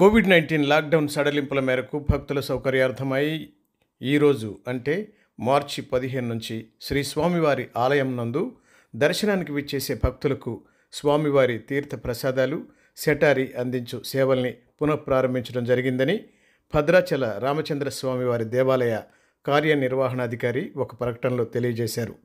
Covid nineteen lockdown సడలింపుల మేరకు భక్తుల సౌకర్యార్థమై ఈరోజు అంటే మార్చి పదిహేను నుంచి శ్రీ స్వామివారి ఆలయం నందు దర్శనానికి విచ్చేసే భక్తులకు స్వామివారి తీర్థ ప్రసాదాలు సెటారి అందించు సేవల్ని పునఃప్రారంభించడం జరిగిందని భద్రాచల రామచంద్ర స్వామివారి దేవాలయ కార్యనిర్వహణాధికారి ఒక ప్రకటనలో తెలియజేశారు